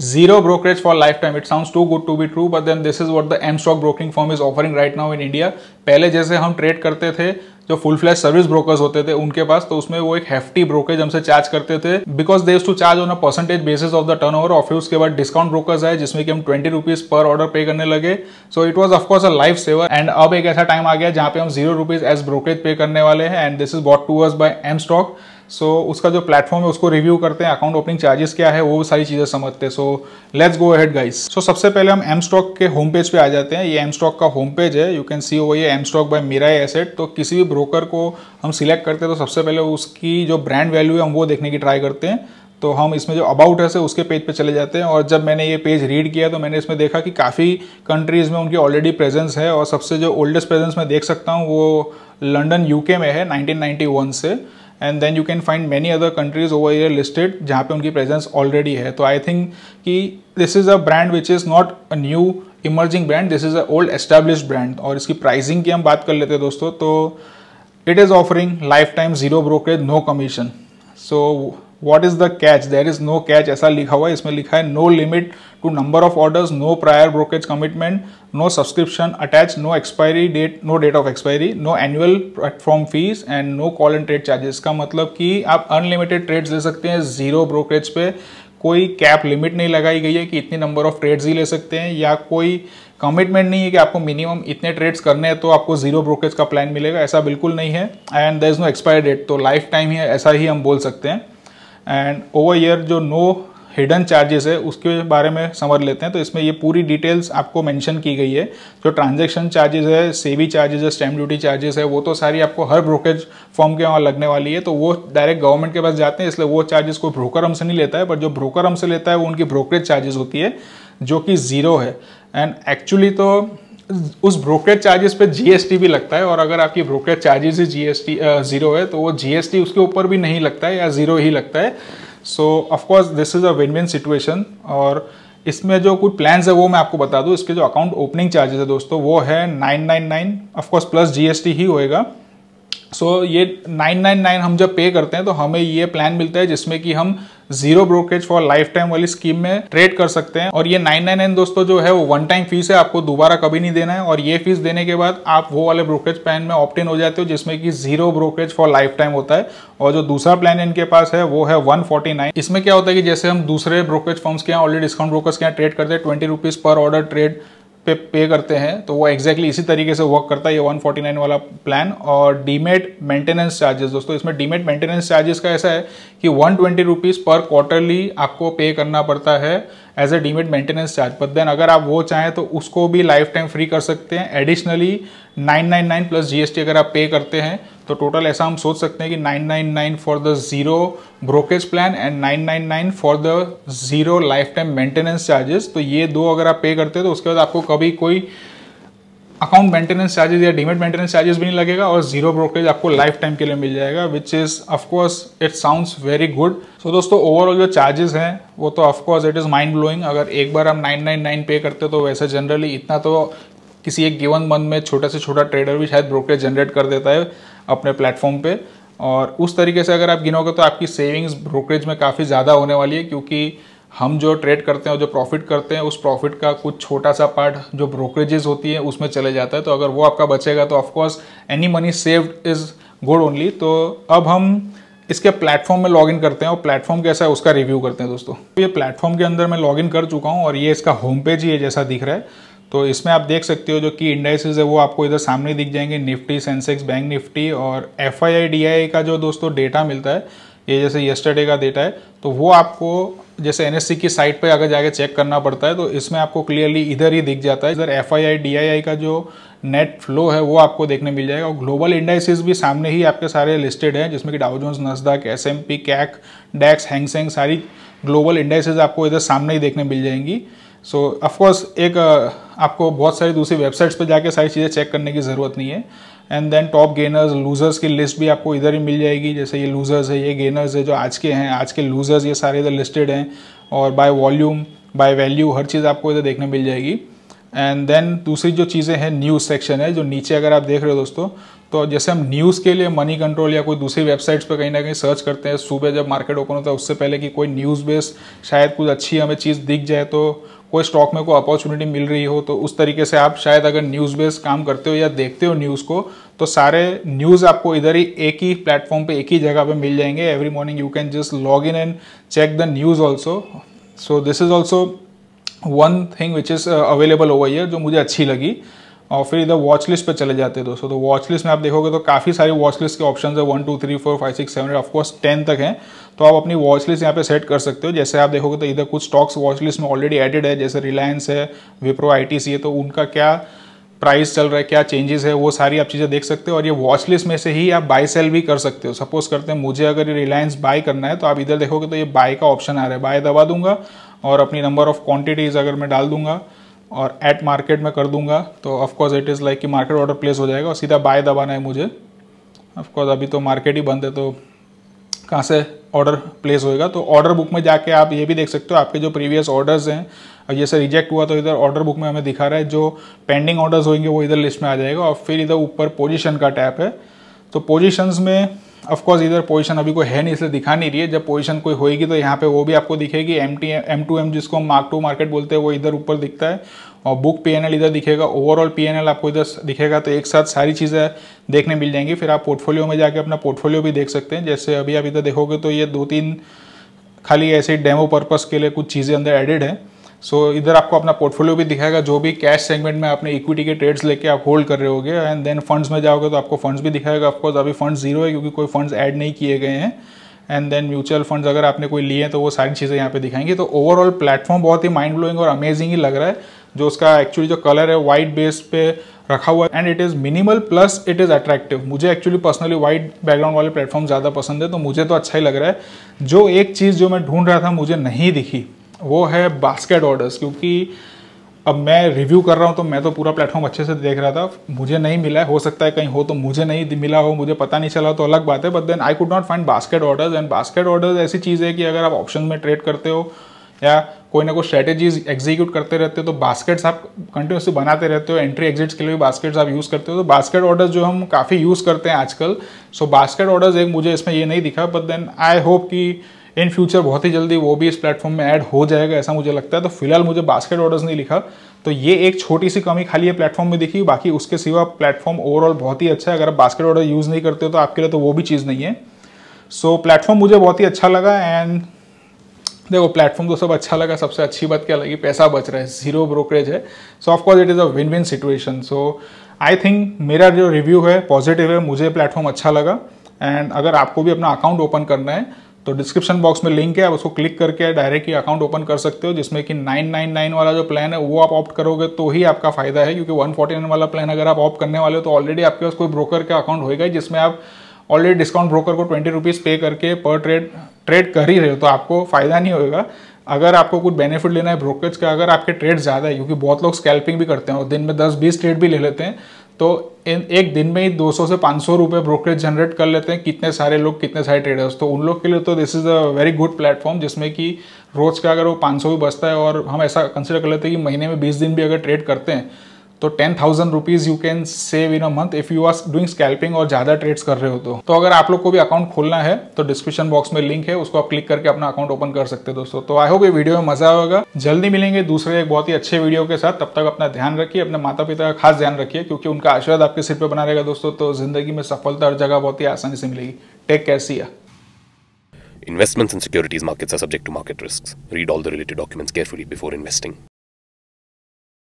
zero brokerage for lifetime it sounds too good to be true but then this is what the m stock brokering firm is offering right now in india पहले जैसे हम trade करते थे जो full flash service brokers होते थे उनके पास तो उसमें वो एक हेफ्टी ब्रोकरेज हमसे चार्ज करते थे because they to charge on a percentage basis of the turnover और उसके बाद डिस्काउंट ब्रोकर्स आए जिसमें कि हम ट्वेंटी रुपीज पर ऑर्डर पे करने लगे so it was of course a life saver and अब एक ऐसा टाइम आ गया जहां पे हम zero rupees as brokerage pay करने वाले हैं and this is what to us by M stock so so, उसका जो प्लेटफॉर्म है उसको रिव्यू करते हैं अकाउंट ओपनिंग चार्जेस क्या है वो सारी चीज़ें समझते हैं so let's go ahead guys so सबसे पहले हम एम स्टॉक के होम पेज पे आ जाते हैं ये एम स्टॉक का होम पेज है यू कैन सी वो ये M stock by Mirae Asset तो किसी भी ब्रोकर को हम सिलेक्ट करते हैं तो सबसे पहले उसकी जो ब्रांड वैल्यू है हम वो देखने की ट्राई करते हैं तो हम इसमें जो अबाउट है से उसके पेज पे चले जाते हैं और जब मैंने ये पेज रीड किया तो मैंने इसमें देखा कि काफ़ी कंट्रीज़ में उनकी ऑलरेडी प्रेजेंस है और सबसे जो ओल्डेस्ट प्रेजेंस मैं देख सकता हूँ वो लंडन यूके में है 1991 से and then you can find many other countries over here listed जहाँ पे उनकी प्रेजेंस ऑलरेडी है तो आई थिंक कि this is a brand which is not a new emerging brand this is a old establish brand और इसकी pricing की हम बात कर लेते हैं दोस्तों तो it is offering lifetime zero brokerage no commission so what is the catch there is no catch ऐसा लिखा हुआ है इसमें लिखा है no limit to number of orders no prior brokerage commitment no subscription attach no expiry date no date of expiry no annual platform fees and no call and trade charges का मतलब कि आप अनलिमिटेड ट्रेड्स ले सकते हैं zero brokerage pay कोई cap limit नहीं लगाई गई है कि इतनी नंबर ऑफ ट्रेड्स ही ले सकते हैं या कोई कमिटमेंट नहीं है कि आपको मिनिमम इतने ट्रेड्स करने हैं तो आपको जीरो ब्रोकरेज का प्लान मिलेगा ऐसा बिल्कुल नहीं है and there is no expire date तो लाइफ टाइम ही ऐसा ही हम बोल सकते हैं एंड ओवर ईयर जो नो हिडन चार्जेस है उसके बारे में समझ लेते हैं तो इसमें ये पूरी डिटेल्स आपको मेंशन की गई है जो ट्रांजैक्शन चार्जेस है सेवी चार्जेस है स्टैम्प ड्यूटी चार्जेस है वो तो सारी आपको हर ब्रोकरेज फॉर्म के वहाँ लगने वाली है तो वो डायरेक्ट गवर्नमेंट के पास जाते हैं इसलिए वो चार्जेस कोई ब्रोकर हमसे नहीं लेता है पर जो ब्रोकर हमसे लेता है वो उनकी ब्रोकरेज चार्जेस होती है जो कि ज़ीरो है एंड एक्चुअली तो उस ब्रोकरेज चार्जेस पे जीएसटी भी लगता है और अगर आपकी ब्रोकरेज चार्जेस ही जीएसटी ज़ीरो है तो वो जीएसटी उसके ऊपर भी नहीं लगता है या ज़ीरो ही लगता है so course this is a win win situation और इसमें जो कुछ प्लान्स है वो मैं आपको बता दूँ इसके जो अकाउंट ओपनिंग चार्जेस है दोस्तों वो है nine nine nine of course plus GST ही होएगा सो so, ये 999 हम जब पे करते हैं तो हमें ये प्लान मिलता है जिसमें कि हम zero brokerage for lifetime वाली स्कीम में ट्रेड कर सकते हैं और ये 999 दोस्तों जो है वो वन टाइम फीस है आपको दोबारा कभी नहीं देना है और ये फीस देने के बाद आप वो वाले ब्रोकरेज प्लान में ऑप्टेन हो जाते हो जिसमें कि zero brokerage for lifetime होता है और जो दूसरा प्लान इनके पास है वो है वन इसमें क्या होता है कि जैसे हम दूसरे ब्रोकरेज फॉर्म्स के यहाँ ऑलरेडी डिस्काउंट ब्रोकर के यहाँ ट्रेड करते हैं ट्वेंटी पर ऑर्डर ट्रेड पे पे करते हैं तो वो एक्जैक्टली exactly इसी तरीके से वर्क करता है ये 149 वाला प्लान और डीमेट मेंटेनेंस चार्जेस दोस्तों इसमें डीमेट मेंटेनेंस चार्जेस का ऐसा है कि वन ट्वेंटी पर क्वार्टरली आपको पे करना पड़ता है as a demat maintenance charge but then अगर आप वो चाहें तो उसको भी लाइफ टाइम फ्री कर सकते हैं एडिशनली 999 प्लस जीएसटी अगर आप पे करते हैं तो टोटल ऐसा हम सोच सकते हैं कि 999 for the zero brokerage plan and 999 for the zero lifetime maintenance charges तो ये दो अगर आप पे करते हैं तो उसके बाद आपको कभी कोई अकाउंट मेंटेनेंस चार्जेस या डीमेट मेंटेनेंस चार्जेस भी नहीं लगेगा और जीरो ब्रोकरेज आपको लाइफ टाइम के लिए मिल जाएगा which is of course it sounds very good so दोस्तों ओवरऑल जो चार्जेस हैं वो तो of course it is mind blowing अगर एक बार हम 999 पे करते तो वैसे जनरली इतना तो किसी एक गिवन मंथ में छोटा से छोटा ट्रेडर भी शायद ब्रोकरेज जनरेट कर देता है अपने प्लेटफॉर्म पे और उस तरीके से अगर आप गिनोगे तो आपकी सेविंग्स ब्रोकरेज में काफ़ी ज़्यादा होने वाली है क्योंकि हम जो ट्रेड करते हैं और जो प्रॉफिट करते हैं उस प्रॉफिट का कुछ छोटा सा पार्ट जो ब्रोकरेजेस होती है उसमें चले जाता है तो अगर वो आपका बचेगा तो of course any money saved is good only तो अब हम इसके प्लेटफॉर्म में लॉगिन करते हैं और प्लेटफॉर्म कैसा है उसका रिव्यू करते हैं दोस्तों तो ये प्लेटफॉर्म के अंदर मैं लॉगिन कर चुका हूँ और ये इसका होम पेज ही है जैसा दिख रहा है तो इसमें आप देख सकते हो जो कि इंडाइसेज है वो आपको इधर सामने दिख जाएंगे निफ्टी सेंसेक्स बैंक निफ्टी और F I I D I I जो दोस्तों डेटा मिलता है ये जैसे यस्टरडे का डेटा है तो वो आपको जैसे एन की साइट पर अगर जाके चेक करना पड़ता है तो इसमें आपको क्लियरली इधर ही दिख जाता है इधर एफ आई का जो नेट फ्लो है वो आपको देखने मिल जाएगा और ग्लोबल इंडाइसिस भी सामने ही आपके सारे लिस्टेड हैं जिसमें कि Dow Jones Nasdaq S M P CAC DAX Hang Seng सारी ग्लोबल इंडाइसिस आपको इधर सामने ही देखने मिल जाएंगी सो so, ऑफकोर्स एक आपको बहुत सारी दूसरी वेबसाइट्स पर जाके सारी चीज़ें चेक करने की ज़रूरत नहीं है and then top gainers losers की लिस्ट भी आपको इधर ही मिल जाएगी जैसे ये लूजर्स है ये गेनर्स है जो आज के हैं आज के लूजर्स ये सारे इधर लिस्टेड हैं और बाय वॉल्यूम बाय वैल्यू हर चीज़ आपको इधर देखने मिल जाएगी एंड देन दूसरी जो चीज़ें हैं न्यूज़ सेक्शन है जो नीचे अगर आप देख रहे हो दोस्तों तो जैसे हम न्यूज़ के लिए मनी कंट्रोल या कोई दूसरी वेबसाइट्स पर कहीं ना कहीं सर्च करते हैं सुबह जब मार्केट ओपन होता है उससे पहले कि कोई न्यूज़ बेस्ड शायद कुछ अच्छी हमें चीज़ दिख जाए तो कोई स्टॉक में कोई अपॉर्चुनिटी मिल रही हो तो उस तरीके से आप शायद अगर न्यूज़ बेस काम करते हो या देखते हो न्यूज़ को तो सारे न्यूज़ आपको इधर ही एक ही प्लेटफॉर्म पे एक ही जगह पे मिल जाएंगे every morning you can just log in and check the news also so this is also one thing which is available over here जो मुझे अच्छी लगी और फिर इधर वॉच लिस्ट पर चले जाते हैं दोस्तों तो वॉच लिस्ट में आप देखोगे तो काफ़ी सारी वॉच लिस्ट के ऑप्शन है one two three four five six seven of course ten तक हैं तो आप अपनी वॉच लिस्ट यहाँ पे सेट कर सकते हो जैसे आप देखोगे तो इधर कुछ स्टॉक्स वॉच लिस्ट में ऑलरेडी एडेड है जैसे रिलायंस है विप्रो आई है तो उनका क्या प्राइस चल रहा है क्या चेंजेस है वो सारी आप चीज़ें देख सकते हो और ये वॉच लिस्ट में से ही आप बाय सेल भी कर सकते हो सपोज करते हैं मुझे अगर ये रिलायंस बाय करना है तो आप इधर देखोगे तो ये बाय का ऑप्शन आ रहा है बाय दबा दूंगा और अपनी नंबर ऑफ क्वांटिटीज़ अगर मैं डाल दूंगा और एट मार्केट में कर दूंगा तो ऑफकोर्स इट इज़ लाइक कि मार्केट ऑर्डर प्लेस हो जाएगा और सीधा बाय दबाना है मुझे ऑफकोर्स अभी तो मार्केट ही बंद है तो कहाँ से ऑर्डर प्लेस होएगा तो ऑर्डर बुक में जाके आप ये भी देख सकते हो आपके जो प्रीवियस ऑर्डर्स हैं जैसे रिजेक्ट हुआ तो इधर ऑर्डर बुक में हमें दिखा रहा है जो पेंडिंग ऑर्डर्स होंगे वो इधर लिस्ट में आ जाएगा और फिर इधर ऊपर पोजिशन का टैप है तो पोजिशन में ऑफकोर्स इधर पोजिशन अभी कोई है नहीं इसलिए दिखा नहीं रही है जब पोजिशन कोई होगी तो यहाँ पे वो भी आपको दिखेगी M T M to M जिसको हम मार्क टू मार्केट बोलते हैं वो इधर ऊपर दिखता है और बुक पी इधर दिखेगा ओवरऑल पी आपको इधर दिखेगा तो एक साथ सारी चीज़ें देखने मिल जाएंगी फिर आप पोर्टफोलियो में जाके अपना पोर्टफोलियो भी देख सकते हैं जैसे अभी आप इधर देखोगे तो ये दो तीन खाली ऐसे डेमो पर्पज़ के लिए कुछ चीज़ें अंदर एडिड है सो so, इधर आपको अपना पोर्टफोलियो भी दिखाएगा जो भी कैश सेगमेंट में आपने इक्विटी के ट्रेड्स लेके आप होल्ड कर रहे होगे एंड देन फंड्स में जाओगे तो आपको फंड्स भी दिखाएगा ऑफकोर्स अभी फंड्स जीरो है क्योंकि कोई फंड्स ऐड नहीं किए गए हैं एंड देन म्यूचुअल फंड्स अगर आपने कोई लिए हैं तो वो सारी चीज़ें यहाँ पे दिखाएंगी तो ओवरऑल प्लेटफॉर्म बहुत ही माइंड ब्लोइंग और अमेजिंग ही लग रहा है जो उसका एक्चुअली जो कलर है वाइट बेस पे रखा हुआ है and it is minimal plus it is attractive मुझे एक्चुअली पर्सनली वाइट बैकग्राउंड वाले प्लेटफॉर्म ज़्यादा पसंद है तो मुझे तो अच्छा ही लग रहा है जो एक चीज़ जो मैं ढूंढ रहा था मुझे नहीं दिखी वो है बास्केट ऑर्डर्स क्योंकि अब मैं रिव्यू कर रहा हूँ तो मैं तो पूरा प्लेटफॉर्म अच्छे से देख रहा था मुझे नहीं मिला है हो सकता है कहीं हो तो मुझे नहीं मिला हो मुझे पता नहीं चला तो अलग बात है but then I could not find basket orders and basket orders ऐसी चीज़ है कि अगर आप ऑप्शन में ट्रेड करते हो या कोई ना कोई स्ट्रेटेजीज एग्जीक्यूट करते रहते हो तो बास्केट्स आप कंटिन्यूसली बनाते रहते हो एंट्री एग्जिट्स के लिए भी बास्केट्स आप यूज़ करते हो तो बास्केट ऑर्डर्स जो हम काफ़ी यूज़ करते हैं आजकल सो बास्केट ऑर्डर्स एक मुझे इसमें ये नहीं दिखा बट देन आई होप कि इन फ्यूचर बहुत ही जल्दी वो भी इस प्लेटफॉर्म में ऐड हो जाएगा ऐसा मुझे लगता है तो फिलहाल मुझे बास्केट ऑर्डर्स नहीं लिखा तो ये एक छोटी सी कमी खाली है प्लेटफॉर्म में दिखी बाकी उसके सिवा प्लेटफॉर्म ओवरऑल बहुत ही अच्छा है अगर आप बास्केट ऑर्डर यूज़ नहीं करते हो तो आपके लिए तो वो भी चीज़ नहीं है सो so, प्लेटफॉर्म मुझे बहुत ही अच्छा लगा एंड देखो प्लेटफॉर्म तो सब अच्छा लगा सबसे अच्छी बात क्या लगी पैसा बच रहा है जीरो ब्रोकरेज है so of course it is a win win situation so I think मेरा जो रिव्यू है पॉजिटिव है मुझे प्लेटफॉर्म अच्छा लगा एंड अगर आपको भी अपना अकाउंट ओपन करना है तो डिस्क्रिप्शन बॉक्स में लिंक है आप उसको क्लिक करके डायरेक्ट ही अकाउंट ओपन कर सकते हो जिसमें कि 999 वाला जो प्लान है वो आप ऑप्ट करोगे तो ही आपका फायदा है क्योंकि 149 वाला प्लान अगर आप ऑप्ट करने वाले हो तो ऑलरेडी आपके पास कोई ब्रोकर का अकाउंट होएगा जिसमें आप ऑलरेडी डिस्काउंट ब्रोकर को ट्वेंटी रुपीज़ पे करके पर ट्रेड ट्रेड कर ही रहे हो तो आपको फायदा नहीं होगा अगर आपको कुछ बेनिफिट लेना है ब्रोकरेज का अगर आपके ट्रेड ज़्यादा है क्योंकि बहुत लोग स्कैल्पिंग भी करते हैं और दिन में दस बीस ट्रेड भी ले लेते हैं तो इन एक दिन में ही 200 से 500 रुपए ब्रोकरेज जनरेट कर लेते हैं कितने सारे लोग कितने सारे ट्रेडर्स तो उन लोग के लिए तो this is a very good platform जिसमें कि रोज़ का अगर वो 500 भी बचता है और हम ऐसा कंसिडर कर लेते हैं कि महीने में 20 दिन भी अगर ट्रेड करते हैं तो ten thousand rupees you can save in a month if you are doing scalping और ज़्यादा ट्रेड्स कर रहे हो तो तो अगर आप लोग को भी अकाउंट खोलना है तो डिस्क्रिप्शन बॉक्स में लिंक है उसको आप क्लिक करके अपना अकाउंट ओपन कर सकते हैं दोस्तों तो आई होप ये वीडियो में मजा आएगा जल्दी मिलेंगे दूसरे एक बहुत ही अच्छे वीडियो के साथ तब तक अपना ध्यान रखिए अपने माता पिता का खास ध्यान रखिए क्योंकि उनका आशीर्वाद आपके सिर पर बना रहेगा दोस्तों तो जिंदगी में सफलता हर जगह बहुत ही आसानी से मिलेगी take care see ya Investments in securities markets are subject to market risks. Read all the related documents carefully before investing.